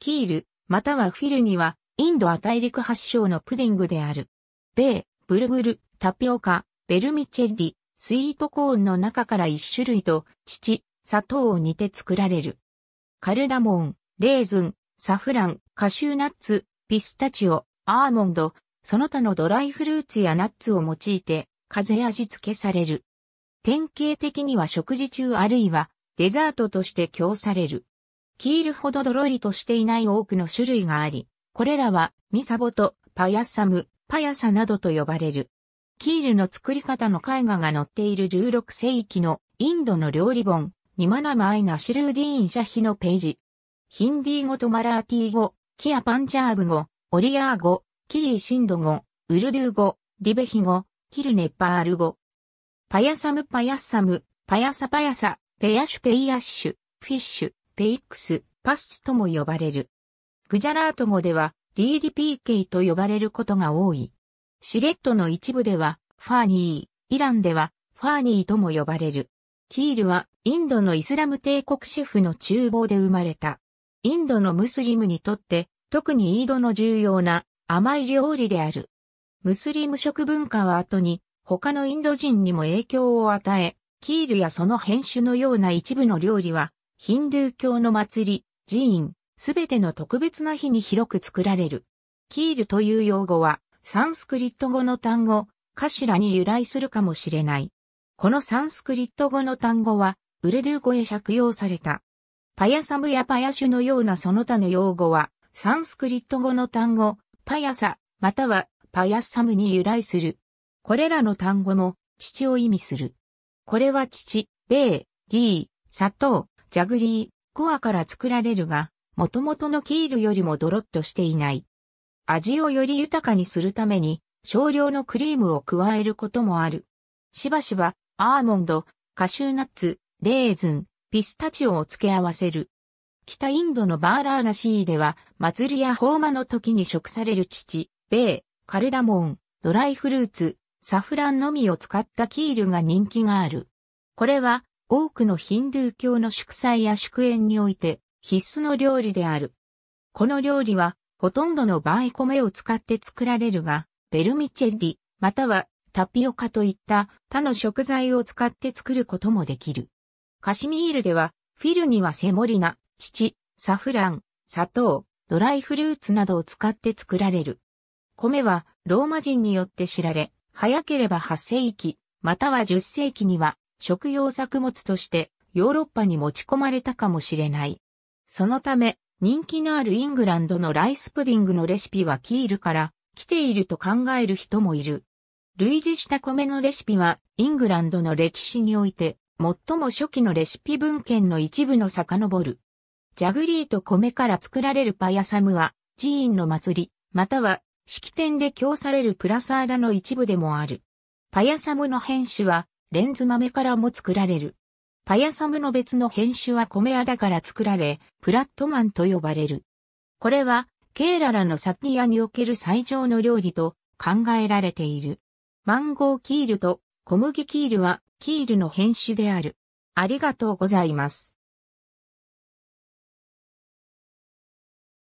キール、またはフィルには、インドア大陸発祥のプディングである。米、ブルグル、タピオカ、ベルミチェッリ、スイートコーンの中から一種類と、乳、砂糖を煮て作られる。カルダモン、レーズン、サフラン、カシューナッツ、ピスタチオ、アーモンド、その他のドライフルーツやナッツを用いて、風味付けされる。典型的には食事中あるいはデザートとして供される。キールほどドロリとしていない多くの種類があり、これらはミサボとパヤサム、パヤサなどと呼ばれる。キールの作り方の絵画が載っている16世紀のインドの料理本、ニマナマアイナシルーディーンシャヒのページ。ヒンディー語とマラーティー語、キアパンジャーブ語、オリアー語、キリーシンド語、ウルドゥー語、ィベヒ語、キルネパール語。パヤサムパヤサム、パヤサパヤサ、ペヤシュペイヤッシュ、フィッシュ、ペイックス、パスチとも呼ばれる。グジャラート語では DDPK と呼ばれることが多い。シレットの一部ではファーニー、イランではファーニーとも呼ばれる。キールはインドのイスラム帝国シェフの厨房で生まれた。インドのムスリムにとって特にイードの重要な甘い料理である。ムスリム食文化は後に他のインド人にも影響を与え、キールやその編集のような一部の料理はヒンドゥー教の祭り、寺院、すべての特別な日に広く作られる。キールという用語は、サンスクリット語の単語、頭に由来するかもしれない。このサンスクリット語の単語は、ウルドゥー語へ借用された。パヤサムやパヤシュのようなその他の用語は、サンスクリット語の単語、パヤサ、またはパヤサムに由来する。これらの単語も、父を意味する。これは父、米、ギー、砂糖、ジャグリー、コアから作られるが、元々のキールよりもドロッとしていない。味をより豊かにするために、少量のクリームを加えることもある。しばしば、アーモンド、カシューナッツ、レーズン、ピスタチオを付け合わせる。北インドのバーラーナシーでは、祭りや法魔の時に食される乳、米、カルダモン、ドライフルーツ、サフランのみを使ったキールが人気がある。これは、多くのヒンドゥー教の祝祭や祝宴において必須の料理である。この料理は、ほとんどの場合米を使って作られるが、ベルミチェッリ、またはタピオカといった他の食材を使って作ることもできる。カシミールでは、フィルにはセモリナ、チチ、サフラン、砂糖、ドライフルーツなどを使って作られる。米はローマ人によって知られ、早ければ8世紀、または10世紀には食用作物としてヨーロッパに持ち込まれたかもしれない。そのため、人気のあるイングランドのライスプディングのレシピはキールから来ていると考える人もいる。類似した米のレシピはイングランドの歴史において最も初期のレシピ文献の一部の遡る。ジャグリーと米から作られるパヤサムは寺院の祭り、または式典で供されるプラサーダの一部でもある。パヤサムの変種はレンズ豆からも作られる。パヤサムの別の編種は米アだから作られ、プラットマンと呼ばれる。これは、ケーララのサティアにおける最上の料理と考えられている。マンゴーキールと小麦キールはキールの品種である。ありがとうございます。